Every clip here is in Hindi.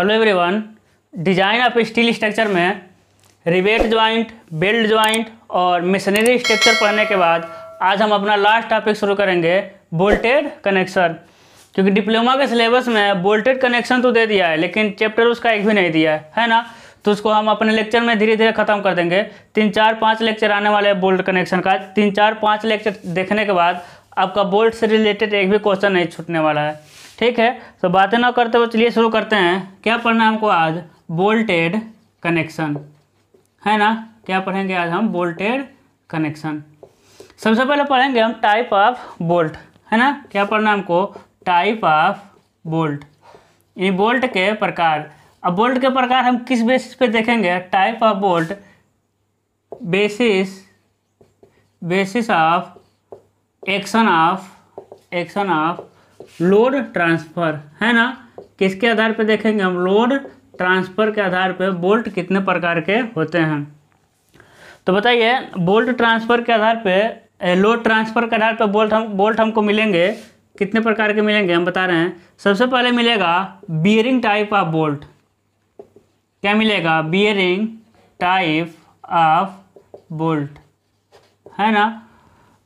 hello everyone design of steel structure में रिवेट ज्वाइंट बेल्ट ज्वाइंट और मिशनरी स्ट्रक्चर पढ़ने के बाद आज हम अपना लास्ट टॉपिक शुरू करेंगे बोल्टेड कनेक्शन क्योंकि डिप्लोमा के सिलेबस में बोल्टेड कनेक्शन तो दे दिया है लेकिन चैप्टर उसका एक भी नहीं दिया है है ना तो उसको हम अपने लेक्चर में धीरे धीरे ख़त्म कर देंगे तीन चार पाँच लेक्चर आने वाले हैं बोल्ट कनेक्शन का तीन चार पाँच लेक्चर देखने के बाद आपका बोल्ट से रिलेटेड एक भी क्वेश्चन नहीं छूटने वाला है ठीक है तो बातें ना करते हुए चलिए शुरू करते हैं क्या पढ़ना है हमको आज बोल्टेड कनेक्शन है ना क्या पढ़ेंगे आज हम बोल्टेड कनेक्शन सबसे पहले पढ़ेंगे हम टाइप ऑफ बोल्ट है ना क्या पढ़ना है हमको टाइप ऑफ बोल्ट यानी बोल्ट के प्रकार अब बोल्ट के प्रकार हम किस बेसिस पे देखेंगे type of bolt basis basis of action of action of load transfer है ना किसके आधार पर देखेंगे हम लोड ट्रांसफ़र के आधार पर बोल्ट कितने प्रकार के होते हैं तो बताइए बोल्ट ट्रांसफ़र के आधार पर लोड ट्रांसफ़र के आधार पर बोल्ट हम बोल्ट हमको मिलेंगे कितने प्रकार के मिलेंगे हम बता रहे हैं सबसे पहले मिलेगा बियरिंग टाइप ऑफ बोल्ट क्या मिलेगा बियरिंग टाइप ऑफ बोल्ट है ना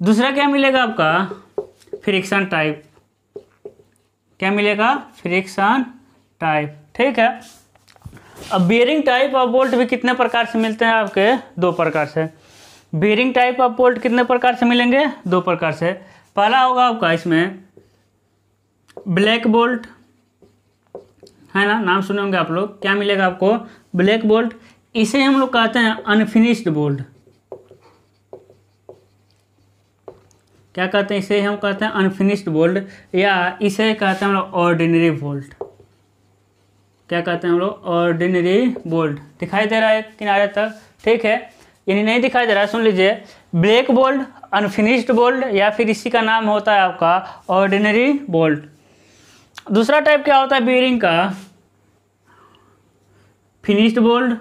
दूसरा क्या मिलेगा आपका फ्रिक्शन टाइप क्या मिलेगा फ्रिक्शन टाइप ठीक है अब बियरिंग टाइप ऑफ बोल्ट भी कितने प्रकार से मिलते हैं आपके दो प्रकार से बियरिंग टाइप ऑफ बोल्ट कितने प्रकार से मिलेंगे दो प्रकार से पहला होगा आपका इसमें ब्लैक बोल्ट है ना नाम सुने होंगे आप लोग क्या मिलेगा आपको ब्लैक बोल्ट इसे हम लोग कहते हैं अनफिनिश्ड बोल्ट क्या कहते हैं इसे हम कहते हैं अनफिनिश्ड बोल्ट या इसे कहते हैं हम लोग ऑर्डिनरी बोल्ट क्या कहते हैं हम लोग ऑर्डिनरी बोल्ट दिखाई दे रहा है किनारे तक ठीक है यानी नहीं दिखाई दे रहा है सुन लीजिए ब्लैक बोल्ट अनफिनिश्ड बोल्ट या फिर इसी का नाम होता है आपका ऑर्डिनरी बोल्ट दूसरा टाइप क्या होता है बीरिंग का फिनिश्ड बोल्ट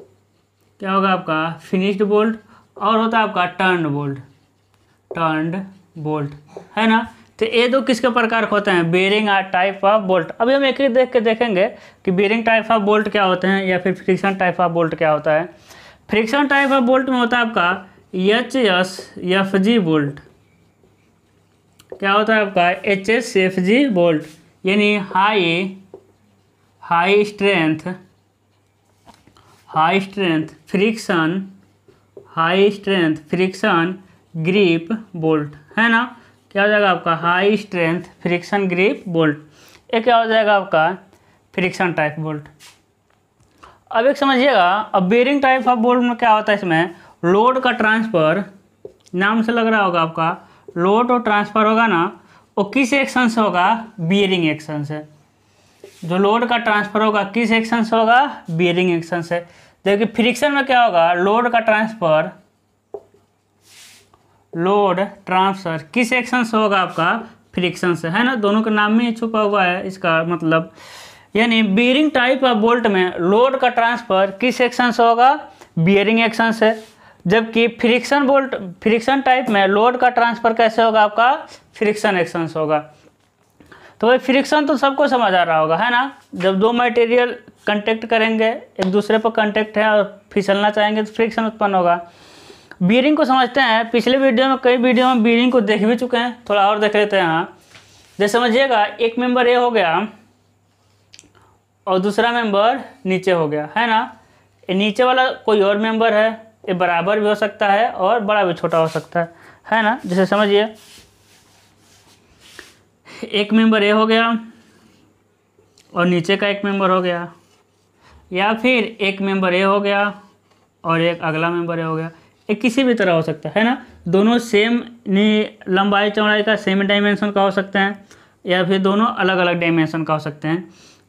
क्या होगा आपका फिनिश्ड बोल्ट और होता है आपका टर्न बोल्ट टर्नड बोल्ट है ना तो ये दो किसके प्रकार के होते हैं बेरिंग टाइप ऑफ बोल्ट अभी हम एक ही देख के देखेंगे कि बेरिंग टाइप ऑफ बोल्ट क्या होते हैं या फिर फ्रिक्शन टाइप ऑफ बोल्ट क्या होता है फ्रिक्शन टाइप ऑफ बोल्ट में होता है आपका H S F G bolt क्या होता है आपका H S F G bolt यानी high high strength high strength friction high strength friction grip bolt है ना क्या हो जाएगा आपका high strength friction grip bolt ये क्या हो जाएगा आपका फ्रिक्शन टाइप बोल्ट अब एक समझिएगा अब बेरिंग टाइप ऑफ बोल्ट में क्या होता है इसमें लोड का ट्रांसफ़र नाम से लग रहा होगा आपका लोड और ट्रांसफ़र होगा ना वो किस एक्शन से होगा बियरिंग एक्शन से जो लोड का ट्रांसफ़र होगा किस एक्शन से होगा बियरिंग एक्शन से देखिए फ्रिक्शन में क्या होगा लोड का ट्रांसफ़र लोड ट्रांसफर किस एक्शन से होगा आपका फ्रिक्शन से है ना दोनों के नाम में छुपा हुआ है इसका मतलब यानी बियरिंग टाइप ऑफ बोल्ट में लोड का ट्रांसफर किस एक्शन से होगा बियरिंग एक्शन से जबकि फ्रिक्शन बोल्ट फ्रिक्शन टाइप में लोड का ट्रांसफर कैसे होगा आपका फ्रिक्शन एक्शन से होगा तो भाई फ्रिक्शन तो सबको समझ आ रहा होगा है ना जब दो मटेरियल कंटेक्ट करेंगे एक दूसरे पर कंटेक्ट है और फिसलना चाहेंगे तो फ्रिक्शन उत्पन्न होगा बीरिंग को समझते हैं पिछले वीडियो में कई वीडियो में बीरिंग को देख भी चुके हैं थोड़ा और देख लेते हैं यहाँ जैसे समझिएगा एक मेंबर ए हो गया और दूसरा मेंबर नीचे हो गया है ना नीचे वाला कोई और मेंबर है ये बराबर भी हो सकता है और बड़ा भी छोटा हो सकता है है ना जैसे समझिए एक मेंबर ए हो गया और नीचे का एक मेंबर हो गया या फिर एक मेंबर ए हो गया और एक अगला मेंबर ए हो गया ये किसी भी तरह हो सकता है ना दोनों सेम लंबाई चौड़ाई का सेम डायमेंशन का हो सकता है या फिर दोनों अलग अलग डायमेंशन का हो सकते हैं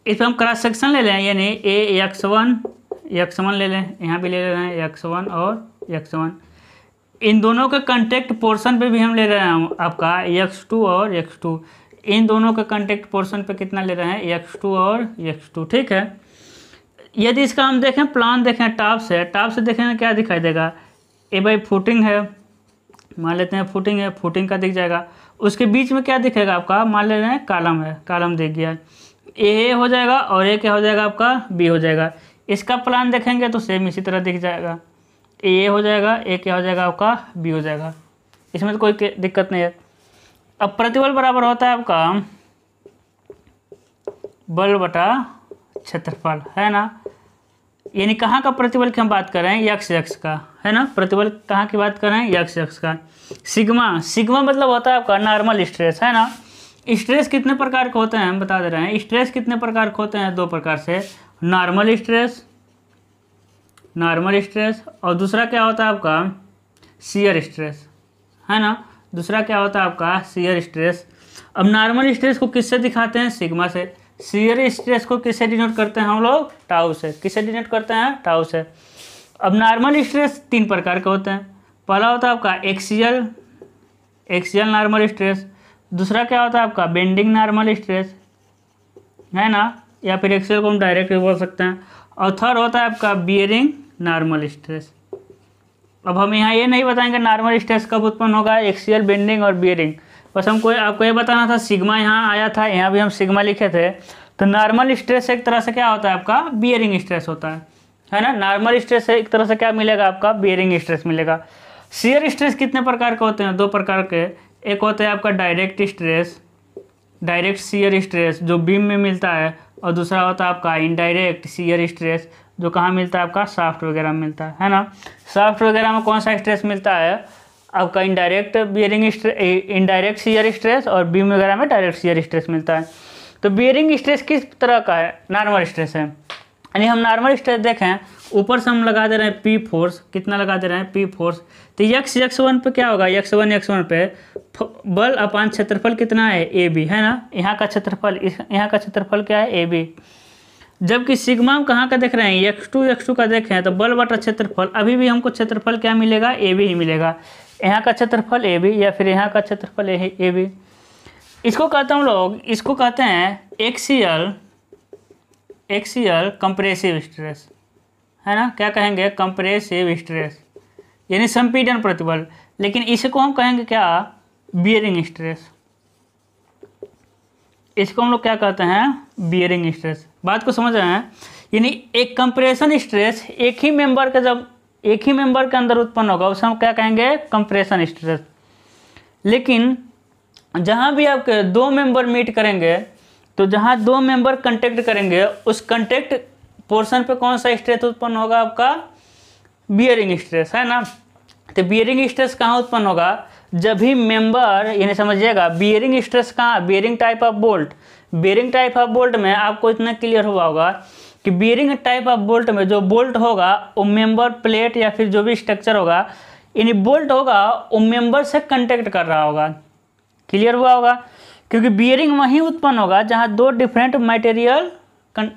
इस पर हम क्रॉस सेक्शन ले लें यानी A X one X one ले लें यहाँ भी ले ले रहे हैं एक्स वन और एक्स वन इन दोनों के कंटेक्ट पोर्शन पे भी हम ले रहे हैं आपका एक्स टू और एक्स टू इन दोनों का कंटेक्ट पोर्शन पे कितना ले रहे हैं एक्स टू और एक्स टू ठीक है यदि इसका हम देखें प्लान देखें टॉप से टॉप से देखें क्या दिखाई देगा ए बाई फुटिंग है मान लेते हैं फुटिंग है फुटिंग का दिख जाएगा उसके बीच में क्या दिखेगा आपका मान ले रहे हैं कालम है कालम दिख गया ए हो जाएगा और ए क्या हो जाएगा आपका बी हो जाएगा इसका प्लान देखेंगे तो सेम इसी तरह दिख जाएगा ए हो जाएगा ए क्या हो जाएगा आपका बी हो जाएगा इसमें तो कोई दिक्कत नहीं है अब प्रतिबल बराबर होता है आपका बल बटा क्षेत्रफल है ना यानी कहाँ का प्रतिबल की हम बात कर रहे हैं यक्ष यक्ष का है ना प्रतिबल कहाँ की बात कर रहे हैं यक्ष यक्ष का सिग्मा सिग्मा मतलब होता है आपका नॉर्मल स्ट्रेस है ना स्ट्रेस कितने प्रकार के होते हैं हम बता दे रहे हैं स्ट्रेस कितने प्रकार के होते हैं दो प्रकार से नॉर्मल स्ट्रेस नॉर्मल स्ट्रेस और दूसरा क्या होता है आपका सीयर स्ट्रेस है ना दूसरा क्या होता है आपका सीयर स्ट्रेस अब नॉर्मल स्ट्रेस को किससे दिखाते हैं सिग्मा से सीयर स्ट्रेस को किसे डिनोट करते हैं हम लोग टाउ से किसे डिनोट करते हैं टाउ से अब नॉर्मल स्ट्रेस तीन प्रकार के होते हैं पहला होता है आपका एक्सियल एक्सियल नॉर्मल स्ट्रेस दूसरा क्या होता है आपका बेंडिंग नॉर्मल स्ट्रेस है ना या फिर एक्सियल को हम डायरेक्ट भी बोल सकते हैं और थर्ड होता है आपका बियरिंग नॉर्मल स्ट्रेस अब हम यहाँ ये नहीं बताएंगे नॉर्मल स्ट्रेस कब उत्पन्न होगा एक्सियल बेंडिंग और बियरिंग बस हमको आपको ये बताना था सिग्मा यहाँ आया था यहाँ भी हम सिग्मा लिखे थे तो नॉर्मल स्ट्रेस एक तरह से क्या होता है आपका बियरिंग स्ट्रेस होता है है ना नॉर्मल स्ट्रेस एक तरह से क्या मिलेगा आपका बियरिंग स्ट्रेस मिलेगा सीयर स्ट्रेस कितने प्रकार के होते हैं दो प्रकार के एक होता है आपका direct stress direct shear stress जो बीम में मिलता है और दूसरा होता है आपका इनडायरेक्ट सीयर स्ट्रेस जो कहाँ मिलता है आपका साफ्ट वगैरह मिलता है है ना साफ्ट वगैरह में कौन सा स्ट्रेस मिलता है आपका indirect bearing indirect shear stress और बीम वगैरह में डायरेक्ट सीयर स्ट्रेस मिलता है तो बियरिंग स्ट्रेस किस तरह का है नॉर्मल स्ट्रेस है यानी हम नॉर्मल स्ट्रेस देखें ऊपर से हम लगा दे रहे हैं पी फोर्स कितना लगा दे रहे हैं पी फोर्स तो यक्स यक्स वन पर क्या होगा यक्स वन यक्स वन पे बल अपान क्षेत्रफल कितना है ए बी है ना यहाँ का क्षेत्रफल यहाँ का क्षेत्रफल क्या है ए बी जबकि सिग्मा हम कहाँ का देख रहे हैं यक्स टू यक्स टू का देखें तो बल बटा क्षेत्रफल अभी भी हमको क्षेत्रफल क्या मिलेगा ए बी ही मिलेगा यहाँ का क्षेत्रफल ए बी या फिर यहाँ का क्षेत्रफल ए बी इसको कहते हैं हम लोग इसको कहते हैं एक्सीएल एक्सीएल कंप्रेसिव स्ट्रेस है ना क्या कहेंगे कंप्रेसिव स्ट्रेस यानी संपीडन प्रतिबल लेकिन इसको हम कहेंगे क्या बियरिंग स्ट्रेस इसको हम लोग क्या कहते हैं बियरिंग स्ट्रेस बात को समझ रहे हैं यानी एक कंप्रेशन स्ट्रेस एक ही मेंबर का जब एक ही मेंबर के अंदर उत्पन्न होगा उसे हम क्या कहेंगे कंप्रेशन स्ट्रेस लेकिन जहां भी आपके दो मेंबर मीट करेंगे तो जहां दो मेंबर कंटेक्ट करेंगे उस कंटेक्ट पोर्शन पे कौन सा स्ट्रेस उत्पन्न होगा आपका बियरिंग स्ट्रेस है ना तो बियरिंग स्ट्रेस कहाँ उत्पन्न होगा जब भी मेंबर यानी समझिएगा बियरिंग स्ट्रेस कहाँ bearing type of bolt bearing type of bolt में आपको इतना क्लियर हुआ होगा कि बियरिंग टाइप ऑफ बोल्ट में जो बोल्ट होगा वो मेंबर प्लेट या फिर जो भी स्ट्रक्चर होगा यानी बोल्ट होगा वो मेंबर से कंटेक्ट कर रहा होगा क्लियर हुआ होगा क्योंकि बियरिंग वहीं उत्पन्न होगा जहाँ दो डिफरेंट मटेरियल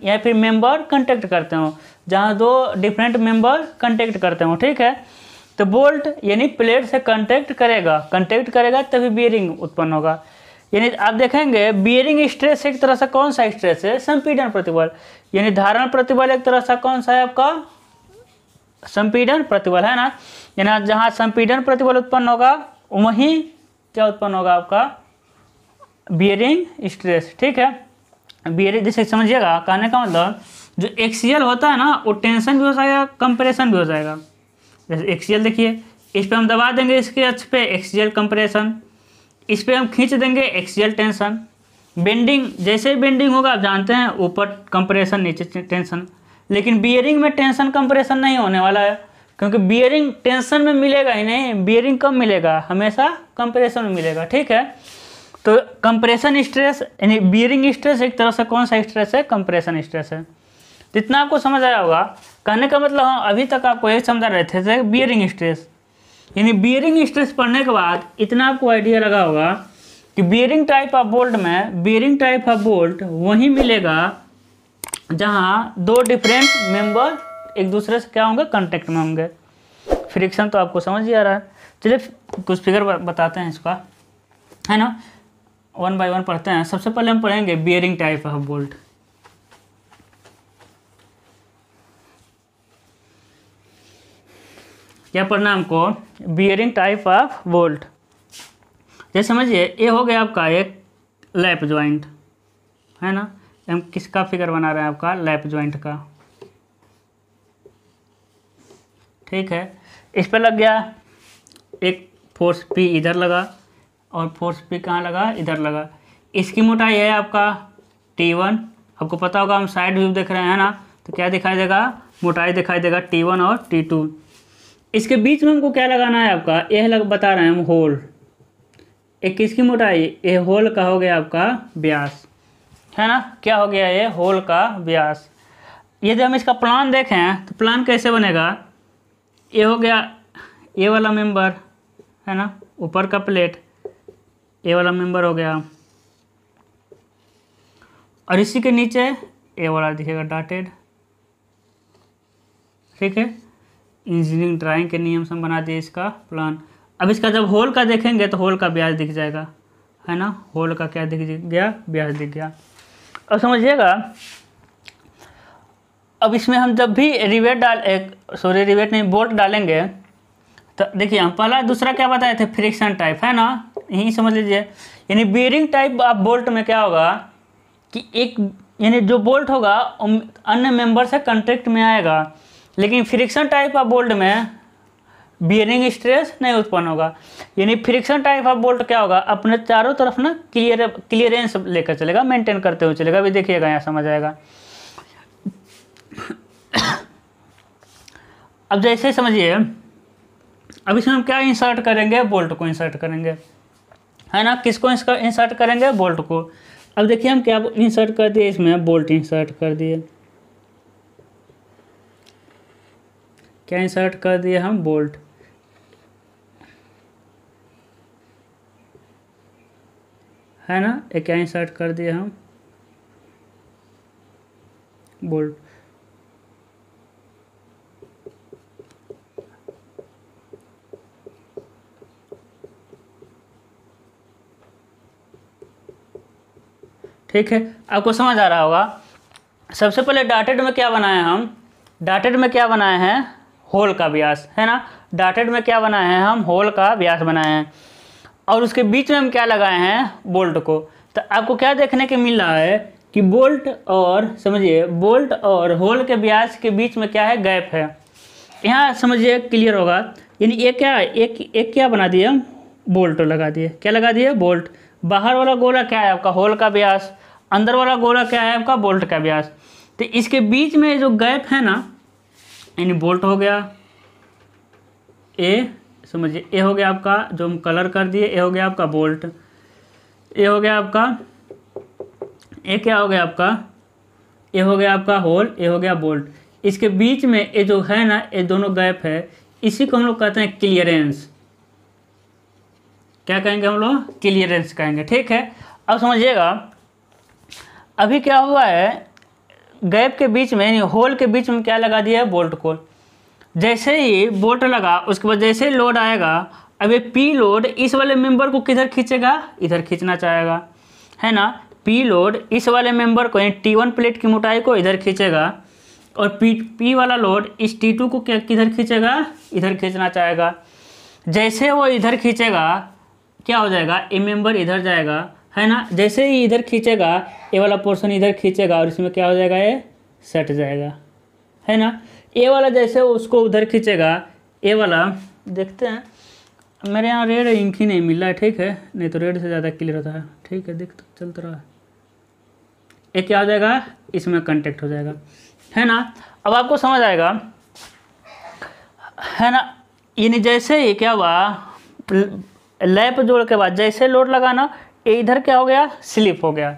या फिर मेंबर कंटेक्ट करते हो जहाँ दो डिफरेंट मेंबर कंटेक्ट करते हो ठीक है तो बोल्ट यानी प्लेट से कंटेक्ट करेगा कंटेक्ट करेगा तभी बियरिंग उत्पन्न होगा यानी आप देखेंगे बियरिंग स्ट्रेस एक तरह से कौन सा स्ट्रेस है संपीडन प्रतिबल यानी धारण प्रतिबल एक तरह से कौन सा है आपका संपीडन प्रतिबल है ना यानी जहां संपीडन प्रतिबल उत्पन्न होगा वहीं क्या उत्पन्न होगा आपका बियरिंग स्ट्रेस ठीक है बियरिंग जैसे समझिएगा कहने का मतलब जो एक्सीएल होता है ना वो टेंशन भी हो जाएगा कंप्रेशन भी हो जाएगा जैसे एक्सीएल देखिए इस पर हम दबा देंगे इसके अच्छे पे एक्सीएल कंप्रेशन इस पर हम खींच देंगे एक्सियल टेंशन बेंडिंग जैसे ही बेंडिंग होगा आप जानते हैं ऊपर कंप्रेशन नीचे टेंशन लेकिन बियरिंग में टेंशन कंप्रेशन नहीं होने वाला है क्योंकि बियरिंग टेंशन में मिलेगा ही नहीं बियरिंग कम मिलेगा हमेशा कंप्रेशन में मिलेगा ठीक है तो कंप्रेशन स्ट्रेस यानी बियरिंग स्ट्रेस एक तरह से कौन सा स्ट्रेस है कंप्रेशन स्ट्रेस है जितना आपको समझ आया होगा कहने का मतलब हम अभी तक आपको यही समझा रहे थे बियरिंग स्ट्रेस यानी बियरिंग स्ट्रेस पढ़ने के बाद इतना आपको आइडिया लगा होगा कि बियरिंग टाइप ऑफ बोल्ट में बियरिंग टाइप ऑफ बोल्ट वहीं मिलेगा जहाँ दो डिफरेंट मेंबर एक दूसरे से क्या होंगे कॉन्टेक्ट में होंगे फ्रिक्शन तो आपको समझ ही आ रहा है चलिए कुछ फिगर बताते हैं इसका है ना वन बाय वन पढ़ते हैं सबसे पहले हम पढ़ेंगे बियरिंग टाइप ऑफ बोल्ट या परिणाम को बियरिंग टाइप ऑफ बोल्ट जैसे समझिए ये हो गया आपका एक लैप ज्वाइंट है ना हम किसका फिगर बना रहे हैं आपका लैप ज्वाइंट का ठीक है इस पर लग गया एक फोर्स पी इधर लगा और फोर्स पी कहाँ लगा इधर लगा इसकी मोटाई है आपका टी वन आपको पता होगा हम साइड व्यू देख रहे हैं ना तो क्या दिखाई देगा मोटाई दिखाई देगा टी वन और टी टू इसके बीच में हमको क्या लगाना है आपका यह लग बता रहे हैं हम होल एक किसकी मोटाई ये होल का हो गया आपका व्यास है ना क्या हो गया ये होल का ब्यास यदि हम इसका प्लान देखें तो प्लान कैसे बनेगा ये हो गया ये वाला मेंबर है ना ऊपर का प्लेट ये वाला मेंबर हो गया और इसी के नीचे ये वाला दिखेगा डॉटेड ठीक है इंजीनियरिंग ड्राइंग के नियम से हम बना दिए इसका प्लान अब इसका जब होल का देखेंगे तो होल का ब्याज दिख जाएगा है ना होल का क्या दिख गया ब्याज दिख गया अब समझिएगा अब इसमें हम जब भी रिवेट डाल सॉरी रिवेट नहीं बोल्ट डालेंगे तो देखिए हम पहला दूसरा क्या बताए थे फ्रिक्शन टाइप है ना यही समझ लीजिए यानी बियरिंग टाइप आप बोल्ट में क्या होगा कि एक यानी जो बोल्ट होगा अन्य मेंबर से कंट्रैक्ट में आएगा लेकिन फ्रिक्शन टाइप ऑफ बोल्ट में बियरिंग स्ट्रेस नहीं उत्पन्न होगा यानी फ्रिक्शन टाइप ऑफ बोल्ट क्या होगा अपने चारों तरफ ना क्लियर क्लियरेंस लेकर चलेगा मेंटेन करते हुए चलेगा अभी देखिएगा यहाँ समझ आएगा अब जैसे समझिए अब इसमें हम क्या इंसर्ट करेंगे बोल्ट को इंसर्ट करेंगे है ना किसको इंसर्ट करेंगे बोल्ट को अब देखिए हम क्या इंसर्ट कर दिए इसमें बोल्ट इंसर्ट कर दिए क्या इंसर्ट कर दिए हम बोल्ट है ना ये क्या इंसर्ट कर दिए हम बोल्ट ठीक है आपको समझ आ रहा होगा सबसे पहले डाटेड में क्या बनाए हम डाटेड में क्या बनाए हैं होल का व्यास है ना डाटेड में क्या बनाए हैं हम होल का व्यास बनाए हैं और उसके बीच में हम क्या लगाए हैं बोल्ट को तो आपको क्या देखने के मिल रहा है कि बोल्ट और समझिए बोल्ट और होल के व्यास के बीच में क्या है गैप है यहाँ समझिए क्लियर होगा यानी एक क्या एक एक क्या बना दिए हम बोल्ट लगा दिए क्या लगा दिए बोल्ट बाहर वाला गोला क्या है आपका होल का व्यास अंदर वाला गोला क्या है आपका बोल्ट का व्यास तो इसके बीच में जो गैप है ना यानी बोल्ट हो गया ए समझिए ए हो गया आपका जो हम कलर कर दिए ए हो गया आपका बोल्ट ए हो गया आपका ए क्या हो गया आपका ए हो गया आपका होल ए हो गया बोल्ट इसके बीच में ये जो है ना ये दोनों गैप है इसी को हम लोग कहते हैं क्लियरेंस क्या कहेंगे हम लोग क्लियरेंस कहेंगे ठीक है अब समझिएगा अभी क्या हुआ है गैप के बीच में यानी होल के बीच में क्या लगा दिया है बोल्ट को जैसे ही बोल्ट लगा उसके बाद जैसे ही लोड आएगा अब ये पी लोड इस वाले मेंबर को किधर खींचेगा इधर खींचना चाहेगा है ना पी लोड इस वाले मेंबर को यानी टी वन प्लेट की मोटाई को इधर खींचेगा और पी पी वाला लोड इस टी टू को क्या किधर खींचेगा इधर खींचना चाहेगा जैसे वो इधर खींचेगा क्या हो जाएगा ए मेंबर इधर जाएगा है ना जैसे ही इधर खींचेगा ये वाला पोर्शन इधर खींचेगा और इसमें क्या हो जाएगा ये सट जाएगा है ना ए वाला जैसे उसको उधर खींचेगा ए वाला देखते हैं मेरे यहाँ रेड इंक ही नहीं मिल रहा है ठीक है नहीं तो रेड से ज़्यादा क्लियर होता है ठीक है देख तो चलता रहा ये क्या हो जाएगा इसमें कंटेक्ट हो जाएगा है ना अब आपको समझ आएगा है ना यानी जैसे ही क्या हुआ लैप जोड़ के बाद जैसे लोड लगाना ये इधर क्या हो गया स्लिप हो गया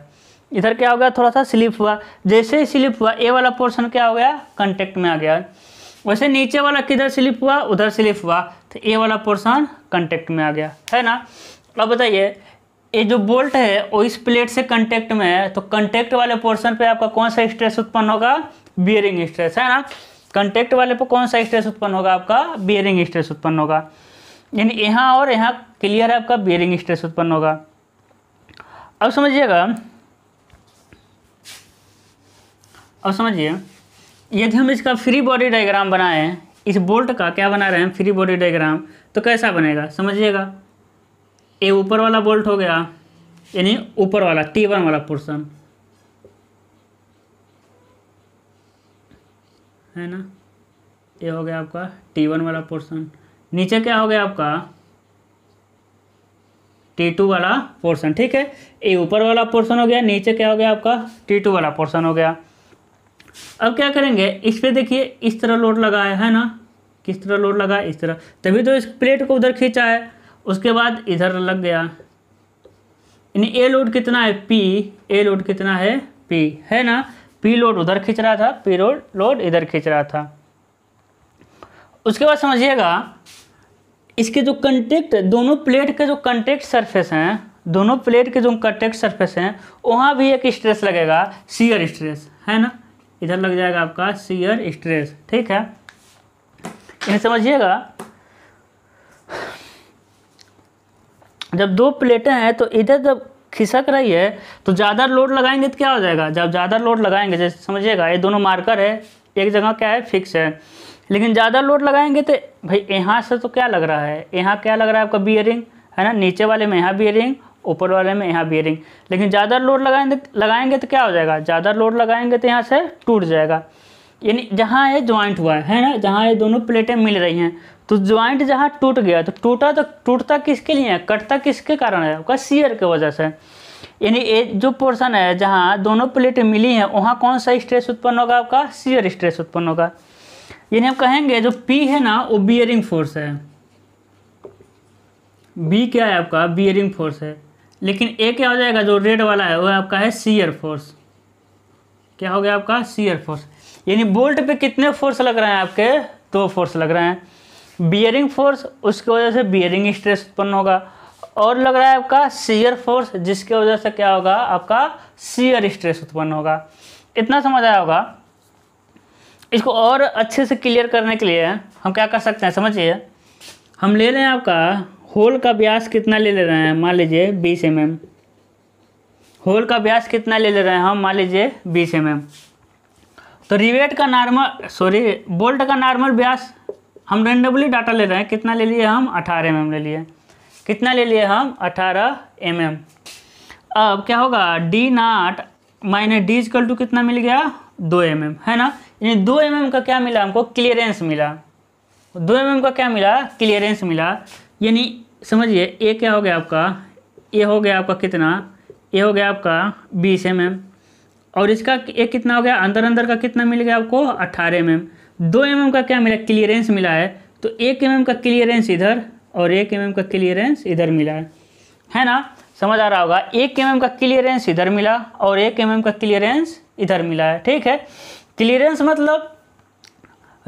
इधर क्या हो गया थोड़ा सा स्लिप हुआ जैसे ही स्लिप हुआ ए वाला पोर्शन क्या हो गया कंटेक्ट में आ गया वैसे नीचे वाला किधर स्लिप हुआ उधर स्लिप हुआ तो ए वाला पोर्शन कंटेक्ट में आ गया है ना अब बताइए ये जो बोल्ट है वो इस प्लेट से कंटेक्ट में है तो कंटेक्ट वाले पोर्शन पे आपका कौन सा स्ट्रेस उत्पन्न होगा बियरिंग स्ट्रेस है ना कंटेक्ट वाले पर कौन सा स्ट्रेस उत्पन्न होगा आपका बियरिंग स्ट्रेस उत्पन्न होगा यानी यहाँ और यहाँ क्लियर है आपका बियरिंग स्ट्रेस उत्पन्न होगा अब समझिएगा अब समझिए यदि हम इसका फ्री बॉडी डायग्राम बनाए इस बोल्ट का क्या बना रहे हैं फ्री बॉडी डायग्राम तो कैसा बनेगा समझिएगा ये ऊपर वाला बोल्ट हो गया यानी ऊपर वाला टी वन वाला पोर्सन है ना ये हो गया आपका टी वन वाला पोर्सन नीचे क्या हो गया आपका टी टू वाला पोर्शन ठीक है ये ऊपर वाला पोर्शन हो गया नीचे क्या हो गया आपका टी टू वाला पोर्शन हो गया अब क्या करेंगे इस पर देखिए इस तरह लोड लगाया है ना किस तरह लोड लगा इस तरह तभी तो इस प्लेट को उधर खींचा है उसके बाद इधर लग गया यानी ए लोड कितना है पी ए लोड कितना है पी है ना पी लोड उधर खींच रहा था पी लोड लोड इधर खींच रहा था उसके बाद समझिएगा इसके जो कंटेक्ट दोनों प्लेट के जो कंटेक्ट सरफेस हैं दोनों प्लेट के जो कंटेक्ट सरफेस हैं वहाँ भी एक स्ट्रेस लगेगा सीयर स्ट्रेस है ना इधर लग जाएगा आपका सीयर स्ट्रेस ठीक है इन्हें समझिएगा जब दो प्लेटें हैं तो इधर जब खिसक रही है तो ज़्यादा लोड लगाएंगे तो क्या हो जाएगा जब ज़्यादा लोड लगाएंगे जैसे समझिएगा ये दोनों मार्कर है एक जगह क्या है फिक्स है लेकिन ज़्यादा लोड लगाएंगे तो भाई यहाँ से तो क्या लग रहा है यहाँ क्या लग रहा है आपका बियरिंग है ना नीचे वाले में यहाँ बियरिंग ऊपर वाले में यहाँ बियरिंग लेकिन ज़्यादा लोड लगाएंगे लगाएंगे तो क्या हो जाएगा ज़्यादा लोड लगाएंगे तो यहाँ से टूट जाएगा यानी जहाँ ये ज्वाइंट हुआ है ना जहाँ ये दोनों प्लेटें मिल रही हैं तो ज्वाइंट जहाँ टूट गया तो टूटा तो टूटता किसके लिए है कटता किसके कारण है आपका सीयर की वजह से यानी ये जो पोर्शन है जहाँ दोनों प्लेटें मिली हैं वहाँ कौन सा स्ट्रेस उत्पन्न होगा आपका सीयर स्ट्रेस उत्पन्न होगा यानी हम कहेंगे जो पी है ना वो बियरिंग फोर्स है बी क्या है आपका बियरिंग फोर्स है लेकिन ए क्या हो जाएगा जो रेड वाला है वो आपका है सीयर फोर्स क्या हो गया आपका सीयर फोर्स यानी बोल्ट पे कितने फोर्स लग रहे हैं आपके दो तो फोर्स लग रहे हैं बियरिंग फोर्स उसकी वजह से बियरिंग स्ट्रेस उत्पन्न होगा और लग रहा है आपका सीयर फोर्स जिसकी वजह से क्या होगा आपका सीयर स्ट्रेस उत्पन्न होगा इतना समझ आया होगा इसको और अच्छे से क्लियर करने के लिए हम क्या कर सकते हैं समझिए हम ले रहे हैं आपका होल का ब्यास कितना ले ले रहे हैं मान लीजिए बीस एम एम होल का ब्यास कितना ले ले रहे हैं हम मान लीजिए बीस एम एम तो रिवेट का नॉर्मल सॉरी बोल्ट का नॉर्मल ब्यास हम रेंडमली डाटा ले रहे हैं कितना ले लिए हम अठारह एम एम ले लिए कितना ले लिए हम अठारह एम एम अब क्या होगा D naught minus D is equal to कितना मिल गया दो एम mm, है ना यानी दो एम mm का क्या मिला हमको क्लियरेंस मिला दो एम mm का क्या मिला क्लियरेंस मिला यानी समझिए ए क्या हो गया आपका ए हो गया आपका कितना ए हो गया आपका बीस एम mm, और इसका ए कितना हो गया अंदर अंदर का कितना मिल गया आपको अट्ठारह एम एम दो एम एम का क्या मिला क्लियरेंस मिला है तो एक एम mm का क्लियरेंस इधर और एक एम mm का क्लियरेंस इधर मिला है है ना समझ आ रहा होगा एक एम mm का क्लियरेंस इधर मिला और एक एम mm का क्लियरेंस इधर मिला है ठीक है क्लियरेंस मतलब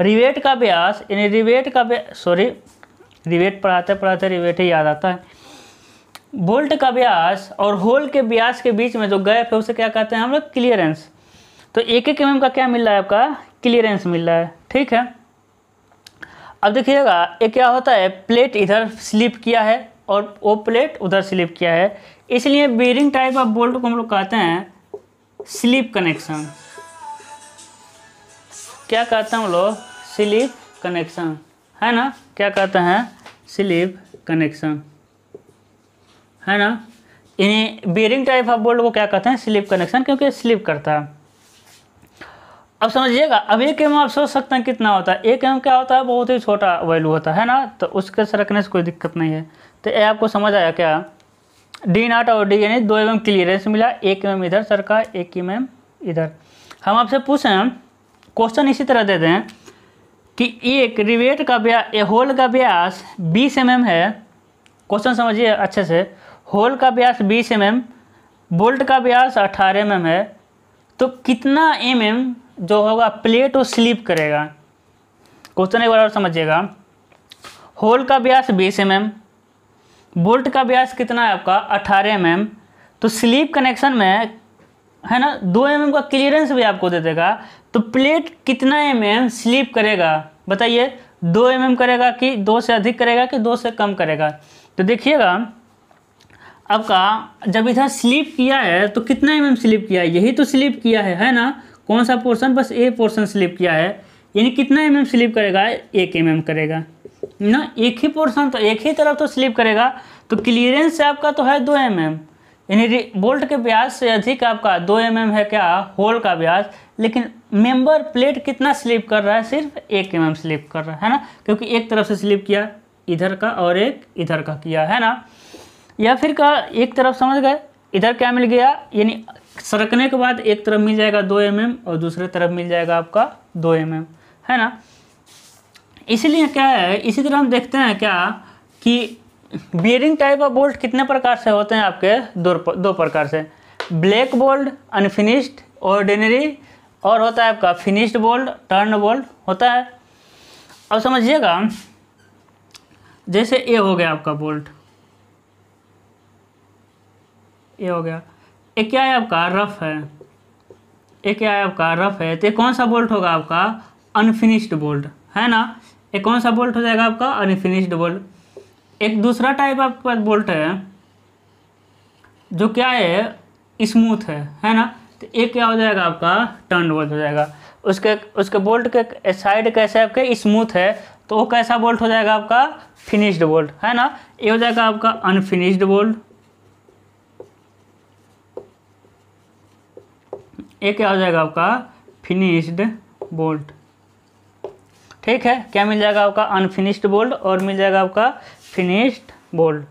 रिवेट का ब्यास यानी रिवेट का सॉरी रिवेट पढ़ाते पढ़ाते रिवेट ही याद आता है बोल्ट का ब्यास और होल के ब्यास के बीच में जो गैप है उसे क्या कहते हैं हम लोग क्लियरेंस तो एक एक एम का क्या मिल रहा है आपका क्लियरेंस मिल रहा है ठीक है अब देखिएगा ये क्या होता है प्लेट इधर स्लिप किया है और वो प्लेट उधर स्लिप किया है इसलिए बीरिंग टाइप ऑफ बोल्ट को हम लोग कहते हैं स्लीप कनेक्शन क्या कहते हैं हम लोग स्लीप कनेक्शन है ना क्या कहते हैं स्लीप कनेक्शन है ना इन्हें बेरिंग टाइप ऑफ बोल्ट को क्या कहते हैं स्लिप कनेक्शन क्योंकि स्लिप करता है अब समझिएगा अब एक एम आप सोच सकते हैं कितना होता है एक एम क्या होता है बहुत ही छोटा वैल्यू होता है ना तो उसके सरकने से कोई दिक्कत नहीं है तो ये आपको समझ आया क्या डी नॉट और डी यानी दो एम एम क्लियरेंस मिला एक एम इधर सर का एक एम इधर हम आपसे पूछ रहे हैं क्वेश्चन इसी तरह देते हैं कि एक रिवेट का ए होल का ब्यास 20 एम है क्वेश्चन समझिए अच्छे से होल का ब्यास 20 एम बोल्ट का ब्यास 18 एम है तो कितना एम जो होगा प्लेट वो स्लिप करेगा क्वेश्चन एक बार और समझिएगा होल का बीस 20 एम बोल्ट का व्यास कितना है आपका अठारह एम तो स्लीप कनेक्शन में है ना दो एम का क्लियरेंस भी आपको दे देगा तो प्लेट कितना एम स्लीप करेगा बताइए दो एम करेगा कि दो से अधिक करेगा कि दो से कम करेगा तो देखिएगा आपका जब इधर स्लिप किया है तो कितना एम स्लिप किया है यही तो स्लिप किया है है ना कौन सा पोर्शन बस ए पोर्शन स्लिप किया है यानी कितना एम स्लिप करेगा एक एम करेगा ना एक ही पोर्शन तो एक ही तरफ तो स्लिप करेगा तो क्लियरेंस आपका तो है दो एम एम यानी बोल्ट के ब्याज से अधिक आपका दो एम mm है क्या होल का ब्याज लेकिन मेंबर प्लेट कितना स्लिप कर रहा है सिर्फ एक एम mm स्लिप कर रहा है है ना क्योंकि एक तरफ से स्लिप किया इधर का और एक इधर का किया है ना या फिर का एक तरफ समझ गए इधर क्या मिल गया यानी सरकने के बाद एक तरफ मिल जाएगा दो एम mm और दूसरे तरफ मिल जाएगा आपका दो एम mm, है ना इसलिए क्या है इसी तरह हम देखते हैं क्या कि बियरिंग टाइप ऑफ बोल्ट कितने प्रकार से होते हैं आपके दो दो प्रकार से ब्लैक बोल्ट अनफिनिश्ड ऑर्डिनरी और होता है आपका फिनिश्ड बोल्ट टर्न बोल्ट होता है अब समझिएगा जैसे ए हो गया आपका बोल्ट ए हो गया ए क्या है आपका रफ है ये क्या है आपका रफ है तो कौन सा बोल्ट होगा आपका अनफिनिश्ड बोल्ट है ना ये कौन सा बोल्ट हो जाएगा आपका अनफिनिश्ड बोल्ट एक दूसरा टाइप आपके पास बोल्ट है जो क्या है स्मूथ है है ना तो एक क्या हो जाएगा आपका टर्न बोल्ट हो जाएगा उसके उसके बोल्ट के साइड कैसे आपके स्मूथ है तो वो कैसा बोल्ट हो जाएगा आपका फिनिश्ड बोल्ट है ना ये हो जाएगा आपका अनफिनिश्ड बोल्ट ये क्या हो जाएगा आपका फिनिश्ड बोल्ट ठीक है क्या मिल जाएगा आपका अनफिनिश्ड बोल्ड और मिल जाएगा आपका फिनिश्ड बोल्ड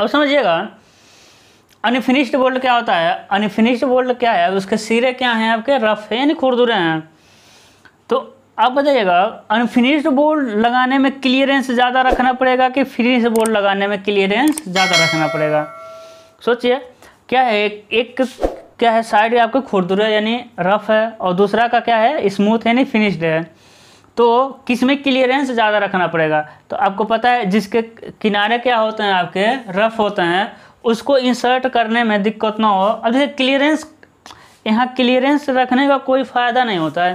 अब समझिएगा अनफिनिश्ड बोल्ड क्या होता है अनफिनिश्ड बोल्ड क्या है उसके सिरे क्या हैं आपके रफ हैं यानी खुरदुरे हैं तो आप बताइएगा अनफिनिश्ड बोल्ड लगाने में क्लियरेंस ज़्यादा रखना पड़ेगा कि फिनिश बोल्ड लगाने में क्लियरेंस ज़्यादा रखना पड़ेगा सोचिए क्या है एक क्या है साइड आपका खुरदुरा यानी रफ है और दूसरा का क्या है स्मूथ यानी फिनिश्ड है तो किस में क्लियरेंस ज़्यादा रखना पड़ेगा तो आपको पता है जिसके किनारे क्या होते हैं आपके रफ होते हैं उसको इंसर्ट करने में दिक्कत ना हो अब जैसे क्लियरेंस यहाँ क्लियरेंस रखने का कोई फ़ायदा नहीं होता है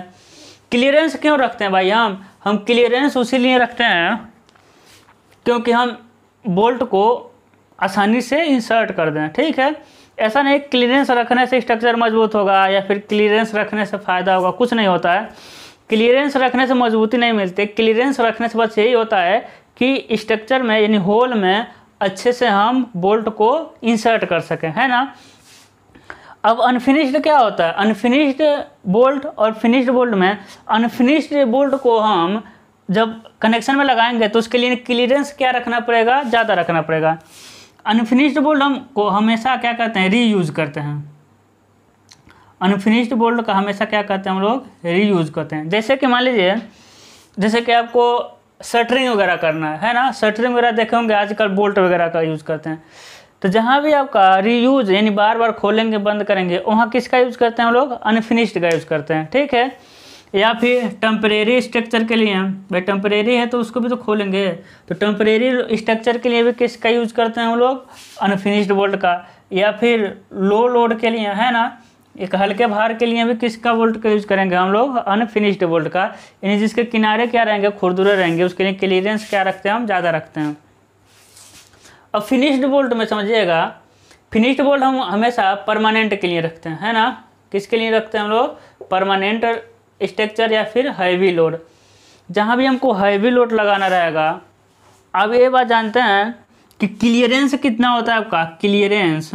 क्लियरेंस क्यों रखते हैं भाई हम हम क्लियरेंस उसी लिए रखते हैं क्योंकि हम बोल्ट को आसानी से इंसर्ट कर दें ठीक है ऐसा नहीं क्लियरेंस रखने से स्ट्रक्चर मजबूत होगा या फिर क्लियरेंस रखने से फ़ायदा होगा कुछ नहीं होता है क्लियरेंस रखने से मजबूती नहीं मिलती क्लियरेंस रखने से बस यही होता है कि स्ट्रक्चर में यानी होल में अच्छे से हम बोल्ट को इंसर्ट कर सकें है ना अब अनफिनिश्ड क्या होता है अनफिनिश्ड बोल्ट और फिनिश्ड बोल्ट में अनफिनिश्ड बोल्ट को हम जब कनेक्शन में लगाएंगे तो उसके लिए क्लियरेंस क्या रखना पड़ेगा ज़्यादा रखना पड़ेगा अनफिनिश्ड बोल्ड हम को हमेशा क्या कहते हैं यूज करते हैं अनफिनिश्ड बोल्ड का हमेशा क्या कहते हैं हम लोग रीयूज करते हैं जैसे कि मान लीजिए जैसे कि आपको शटरिंग वगैरह करना है है ना शटरिंग वगैरह देखे होंगे आजकल बोल्ट वगैरह का यूज़ करते हैं तो जहाँ भी आपका रीयूज यानी बार बार खोलेंगे बंद करेंगे वहाँ किसका यूज़ करते हैं हम लोग अनफिनिश्ड का यूज़ करते हैं ठीक है या फिर टम्परेरी स्ट्रक्चर के लिए भाई टम्परेरी है तो उसको भी तो खोलेंगे तो टम्परेरी स्ट्रक्चर के लिए भी किसका यूज करते हैं हम लोग अनफिनिश्ड बोल्ट का या फिर लो लोड के लिए है ना एक हल्के भार के लिए भी किसका बोल्ट का यूज करेंगे हम लोग अनफिनिश्ड बोल्ट का यानी जिसके किनारे क्या रहेंगे खुरदुरे रहेंगे उसके लिए क्लियरेंस क्या रखते हैं हम ज़्यादा रखते हैं अब फिनिश्ड बोल्ट में समझिएगा फिनिश्ड बोल्ट हम हमेशा परमानेंट के लिए रखते हैं है ना किसके लिए रखते हैं हम लोग परमानेंट स्ट्रक्चर या फिर हैवी लोड जहाँ भी हमको हैवी लोड लगाना रहेगा अब ये बात जानते हैं कि क्लियरेंस कितना होता है आपका क्लियरेंस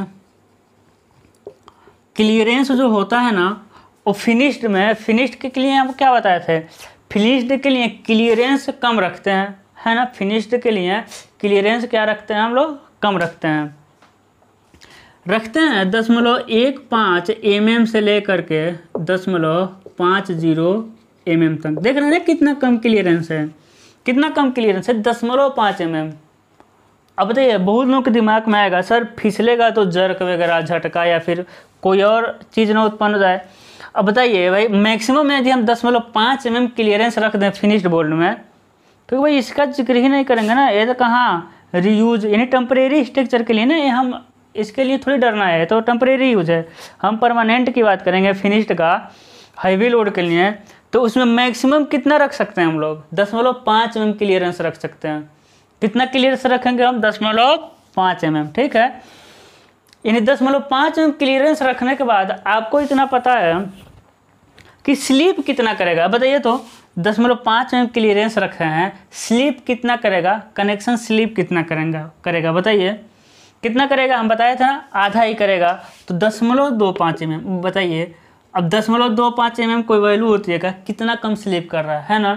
क्लियरेंस जो होता है ना वो फिनिश्ड में फिनिश्ड के लिए हम क्या बताए थे फिनिश्ड के लिए क्लियरेंस कम रखते हैं है ना फिनिश्ड के लिए क्लियरेंस क्या रखते हैं हम लोग कम रखते हैं रखते हैं दशमलव एक पाँच एम एम से लेकर के दशमलव पाँच जीरो एम एम तक देख रहे हैं कितना कम क्लियरेंस है कितना कम क्लियरेंस है दशमलव पाँच एम एम अब बताइए बहुत लोगों के दिमाग में आएगा सर फिसलेगा तो जर्क वगैरह झटका या फिर कोई और चीज़ ना उत्पन्न हो जाए अब बताइए भाई मैक्सिमम यदि हम दसमलव पाँच एम एम क्लियरेंस रख दें फिनिश्ड बोल्ड में तो भाई इसका जिक्र ही नहीं करेंगे ना ये तो कहाँ रीयूज यानी टेम्परेरी स्ट्रक्चर के लिए ना ये हम इसके लिए थोड़ी डरना है तो टेम्परेरी यूज है हम परमानेंट की बात करेंगे फिनिश्ड का हाईवे लोड के लिए तो उसमें मैक्सिमम कितना रख सकते हैं हम लोग दसमलव पाँच एम mm क्लियरेंस रख सकते हैं कितना क्लियरेंस रखेंगे हम दसमलव पाँच एम mm, ठीक है यानी दसमलव पाँच एम mm क्लियरेंस रखने के बाद आपको इतना पता है कि स्लीप कितना करेगा बताइए तो दसमलव पाँच एम क्लियरेंस रखे हैं स्लीप कितना करेगा कनेक्शन स्लीप कितना करेंगे करेगा बताइए कितना करेगा हम बताया था ना आधा ही करेगा तो दशमलव दो पाँच एम एम बताइए अब दशमलव दो पाँच एम एम कोई वैल्यू होती है क्या कितना कम स्लिप कर रहा है है ना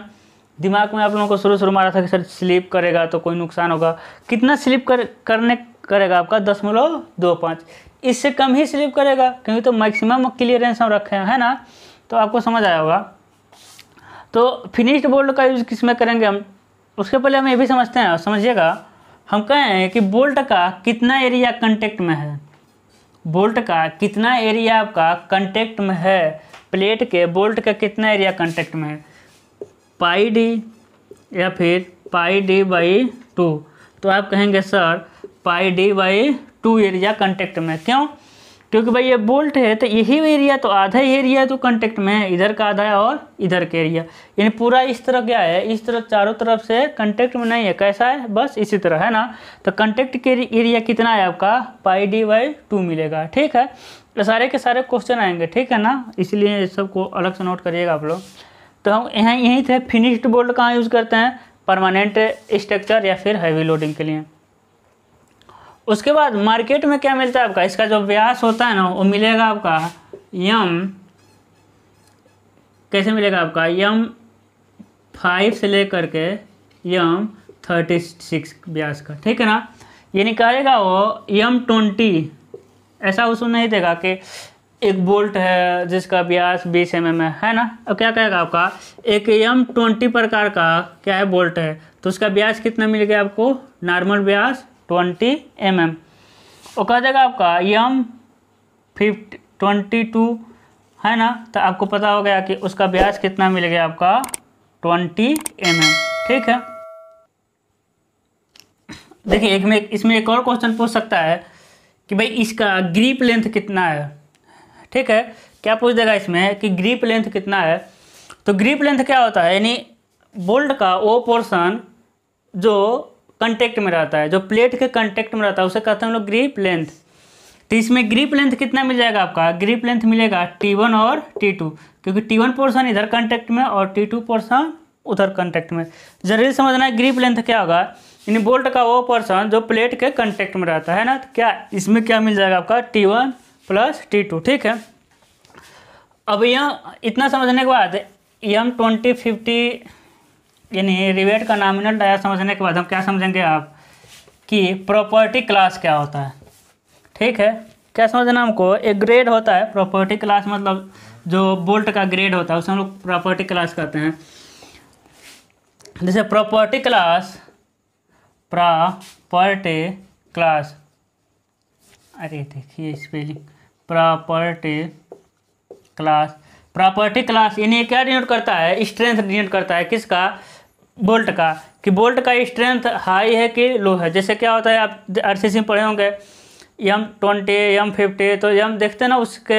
दिमाग में आप लोगों को शुरू शुरू मारा था कि सर स्लिप करेगा तो कोई नुकसान होगा कितना स्लिप कर करने करेगा आपका दशमलव दो पाँच इससे कम ही स्लिप करेगा क्योंकि तो मैक्सिमम क्लियरेंस हम रखे हैं है ना तो आपको समझ आया होगा तो फिनिश्ड बोल्ड का यूज़ किस में करेंगे हम उसके पहले हम ये भी समझते हैं समझिएगा हम कहें कि बोल्ट का कितना एरिया कंटेक्ट में है बोल्ट का कितना एरिया आपका कंटेक्ट में है प्लेट के बोल्ट का कितना एरिया कंटेक्ट में है पाई डी या फिर पाई डी बाई टू तो आप कहेंगे sir pi D by two area contact में क्यों क्योंकि भाई ये बोल्ट है तो यही एरिया तो आधा ही एरिया है तो कंटेक्ट में है इधर का आधा है और इधर का एरिया यानी पूरा इस तरह क्या है इस तरह चारों तरफ से कंटेक्ट में नहीं है कैसा है बस इसी तरह है ना तो कंटेक्ट के एरिया कितना है आपका पाई डी बाई टू मिलेगा ठीक है तो सारे के सारे क्वेश्चन आएंगे ठीक है ना इसलिए सबको अलग से नोट करिएगा आप लोग तो हम यहाँ यहीं थे फिनिश्ड बोल्ट कहाँ यूज़ करते हैं परमानेंट स्ट्रक्चर या फिर हैवी लोडिंग के लिए उसके बाद मार्केट में क्या मिलता है आपका इसका जो व्यास होता है ना वो मिलेगा आपका यम कैसे मिलेगा आपका यम फाइव से लेकर के यम थर्टी सिक्स ब्यास का ठीक है ना ये निकालेगा वो यम ट्वेंटी ऐसा उसको नहीं देगा कि एक बोल्ट है जिसका व्यास बीस एम एम है है ना अब क्या कहेगा आपका एक यम ट्वेंटी प्रकार का क्या है बोल्ट है तो उसका ब्यास कितना मिल गया आपको नॉर्मल ब्यास ट्वेंटी एम एम और देगा आपका यम फिफ्ट ट्वेंटी टू है ना तो आपको पता हो गया कि उसका ब्याज कितना मिल गया आपका ट्वेंटी एम एम ठीक है देखिए एक में इसमें एक और क्वेश्चन पूछ सकता है कि भाई इसका ग्रीप लेंथ कितना है ठीक है क्या पूछ देगा इसमें कि ग्रीप लेंथ कितना है तो ग्रीप लेंथ क्या होता है यानी बोल्ट का वो पोर्शन जो कंटेक्ट में रहता है जो प्लेट के कंटेक्ट में रहता है उसे कहते हैं हम लोग ग्रीप लेंथ तो इसमें ग्रीप लेंथ कितना मिल जाएगा आपका ग्रीप लेंथ मिलेगा टी वन और टी टू क्योंकि टी वन पोर्सन इधर कंटेक्ट में और टी टू पोर्सन उधर कंटेक्ट में जरूरी समझना है ग्रीप लेंथ क्या होगा यानी बोल्ट का वो पोर्सन जो प्लेट के कंटेक्ट में रहता है ना तो क्या इसमें क्या मिल जाएगा आपका T one plus T two ठीक है अब यह इतना समझने के बाद एम ट्वेंटी फिफ्टी यानी रिवेट का नॉमिनल डाया समझने के बाद हम क्या समझेंगे आप कि प्रॉपर्टी क्लास क्या होता है ठीक है क्या समझना हमको एक ग्रेड होता है प्रॉपर्टी क्लास मतलब जो बोल्ट का ग्रेड होता है उसे हम लोग प्रॉपर्टी क्लास कहते हैं जैसे प्रॉपर्टी क्लास प्रॉपर्टी क्लास अरे देखिए spelling property class property class यानी क्या डिनोट करता है स्ट्रेंथ डिनोट करता है किसका बोल्ट का कि बोल्ट का स्ट्रेंथ हाई है कि लो है जैसे क्या होता है आप सी में पढ़े होंगे एम ट्वेंटी एम फिफ्टी तो एम देखते हैं ना उसके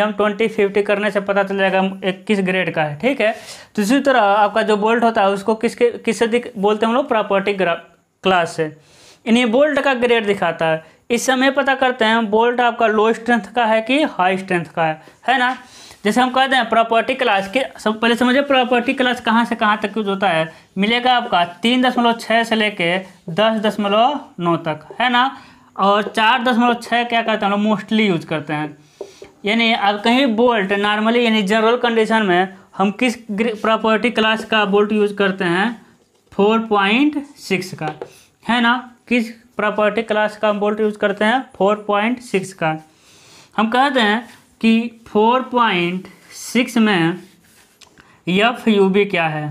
एम ट्वेंटी फिफ्टी करने से पता चल जाएगा एक किस ग्रेड का है ठीक है तो इसी तरह आपका जो बोल्ट होता है उसको किसके किससे दिख बोलते हैं हम लोग प्रॉपर्टी क्लास से इन्हें बोल्ट का ग्रेड दिखाता है इस समय पता करते हैं बोल्ट आपका लो स्ट्रेंथ का है कि हाई स्ट्रेंथ का है है ना जैसे हम कहते हैं प्रॉपर्टी क्लास के सब पहले समझिए प्रॉपर्टी क्लास कहाँ से कहाँ तक यूज होता है मिलेगा आपका तीन दशमलव छः से लेके दस दशमलव नौ तक है ना और चार दशमलव छः क्या करते हैं हम लोग मोस्टली यूज करते हैं यानी आप कहीं बोल्ट नॉर्मली यानी जनरल कंडीशन में हम किस प्रॉपर्टी क्लास का बोल्ट यूज करते हैं फोर पॉइंट सिक्स का है ना किस प्रॉपर्टी क्लास का बोल्ट यूज करते हैं फोर पॉइंट सिक्स का हम कहते हैं कि 4.6 में यफ यू बी क्या है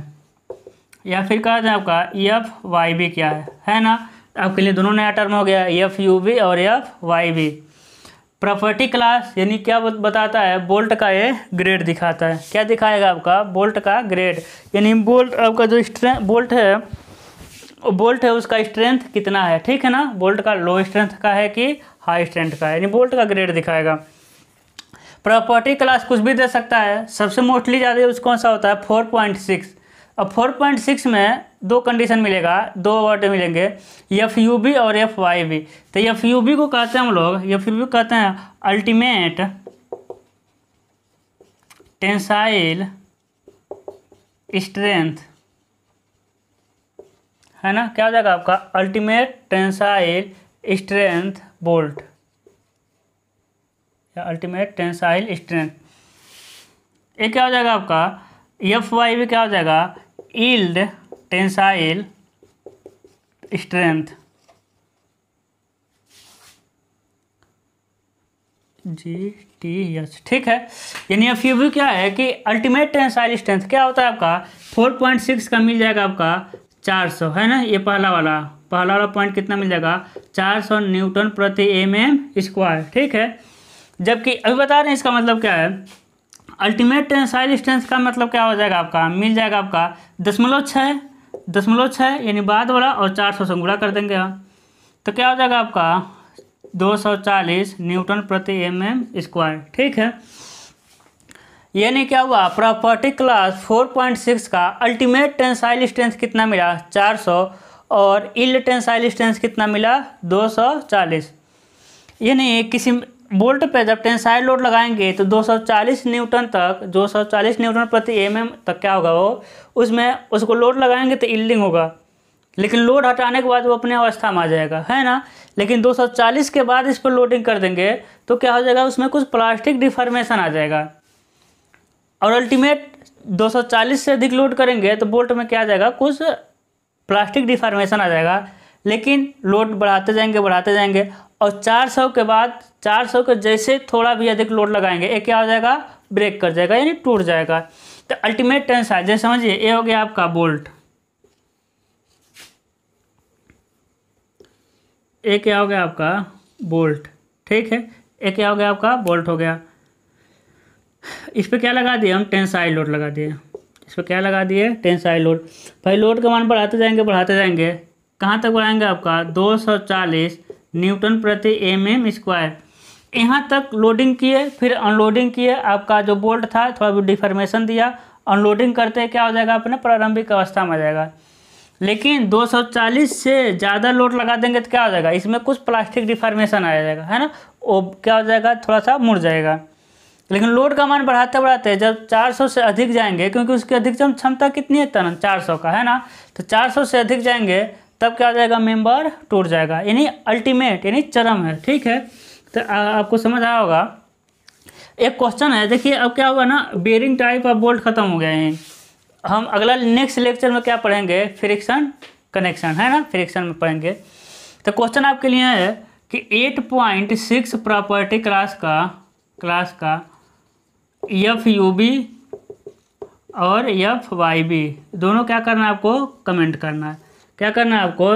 या फिर कहा जाए आपका यफ वाई बी क्या है है ना आपके लिए दोनों नया टर्म हो गया यफ यू बी और F Y B property class यानी क्या बताता है बोल्ट का ये ग्रेड दिखाता है क्या दिखाएगा आपका बोल्ट का ग्रेड यानी बोल्ट आपका जो स्ट्रेंथ बोल्ट है बोल्ट है उसका स्ट्रेंथ कितना है ठीक है ना बोल्ट का लो स्ट्रेंथ का है कि हाई स्ट्रेंथ का है यानी बोल्ट का ग्रेड दिखाएगा प्रॉपर्टी क्लास कुछ भी दे सकता है सबसे मोस्टली ज़्यादा यूज़ कौन सा होता है फोर पॉइंट सिक्स अब फोर पॉइंट सिक्स में दो कंडीशन मिलेगा दो वर्ड मिलेंगे एफ यू बी और एफ वाई बी तो एफ यू बी को कहते हैं हम लोग एफ यू बी कहते हैं अल्टीमेट टेंसाइल स्ट्रेंथ है ना क्या हो जाएगा आपका अल्टीमेट टेंसाइल स्ट्रेंथ बोल्ट या अल्टीमेट टेंसाइल स्ट्रेंथ ये क्या हो जाएगा आपका एफ वाई भी क्या हो जाएगा yield tensile strength G T H ठीक है यानी एफ यू क्या है कि अल्टीमेट टेंसाइल स्ट्रेंथ क्या होता है आपका फोर पॉइंट सिक्स का मिल जाएगा आपका चार सौ है ना ये पहला वाला पहला वाला पॉइंट कितना मिल जाएगा चार सौ न्यूटन प्रति एम एम स्क्वायर ठीक है जबकि अभी बता रहे हैं इसका मतलब क्या है अल्टीमेट टेंसाइल स्ट्रेंथ का मतलब क्या हो जाएगा आपका मिल जाएगा आपका दशमलव छः दशमलव छः यानी बाद वाला और चार सौ से कर देंगे तो क्या हो जाएगा आपका दो सौ चालीस न्यूटन प्रति एम एम स्क्वायर ठीक है यानी क्या हुआ property class four point six का अल्टीमेट टेंसाइल स्ट्रेंथ कितना मिला चार सौ और इल्ड टेंसाइल स्ट्रेंथ कितना मिला दो सौ चालीस यानी किसी बोल्ट पे जब टेंसाइल लोड लगाएंगे तो 240 न्यूटन तक 240 न्यूटन प्रति एमएम तक क्या होगा वो उसमें उसको लोड लगाएंगे तो इल्डिंग होगा लेकिन लोड हटाने के बाद वो अपने अवस्था में आ जाएगा है ना लेकिन 240 के बाद इस पर लोडिंग कर देंगे तो क्या हो जाएगा उसमें कुछ प्लास्टिक डिफॉर्मेशन आ जाएगा और अल्टीमेट 240 से अधिक लोड करेंगे तो बोल्ट में क्या आ जाएगा कुछ प्लास्टिक डिफॉर्मेशन आ जाएगा लेकिन लोड बढ़ाते जाएंगे बढ़ाते जाएंगे और 400 के बाद चार सौ जैसे थोड़ा भी अधिक लोड लगाएंगे ये क्या हो जाएगा ब्रेक कर जाएगा यानी टूट जाएगा तो अल्टीमेट टेंसाइल जैसे समझिए ये हो गया आपका बोल्ट ये क्या हो गया आपका बोल्ट ठीक है ये क्या हो गया आपका बोल्ट हो गया इस पर क्या लगा दिए हम टेंसाइल लोड लगा दिए इस पर क्या लगा दिए टेंसाइल लोड भाई लोड के मान बढ़ाते जाएंगे बढ़ाते जाएंगे कहाँ तक बढ़ाएंगे आपका 240 न्यूटन प्रति एम एम स्क्वायर यहाँ तक लोडिंग किए फिर अनलोडिंग किए आपका जो बोल्ट था थोड़ा डिफॉर्मेशन दिया अनलोडिंग करते क्या हो जाएगा अपने प्रारंभिक अवस्था में आ जाएगा लेकिन 240 से ज़्यादा लोड लगा देंगे तो क्या हो जाएगा इसमें कुछ प्लास्टिक डिफॉर्मेशन आ जाएगा है ना वो क्या हो जाएगा थोड़ा सा मुड़ जाएगा लेकिन लोड का मान बढ़ाते बढ़ाते जब 400 से अधिक जाएंगे क्योंकि उसकी अधिकतम क्षमता कितनी है तरन 400 का है ना तो 400 से अधिक जाएंगे तब क्या हो जाएगा मेम्बर टूट जाएगा यानी अल्टीमेट यानी चरम है ठीक है तो आपको समझ आया होगा एक क्वेश्चन है देखिए अब क्या हुआ ना बेरिंग टाइप और बोल्ट ख़त्म हो गए हैं हम अगला नेक्स्ट लेक्चर में क्या पढ़ेंगे फ्रिक्शन कनेक्शन है ना फ्रिक्शन में पढ़ेंगे तो क्वेश्चन आपके लिए है कि eight point six property class का क्लास का एफ यू बी और एफ वाई बी दोनों क्या करना है आपको कमेंट करना है क्या करना है आपको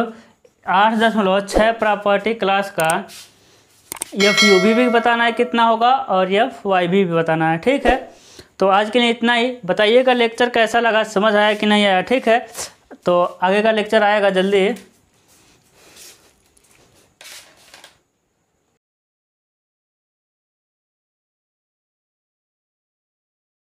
आठ दशमलव छः प्रॉपर्टी क्लास का एफ यू भी, भी बताना है कितना होगा और एफ वाई भी, भी बताना है ठीक है तो आज के लिए इतना ही बताइएगा लेक्चर कैसा लगा समझ आया कि नहीं आया ठीक है तो आगे का लेक्चर आएगा जल्दी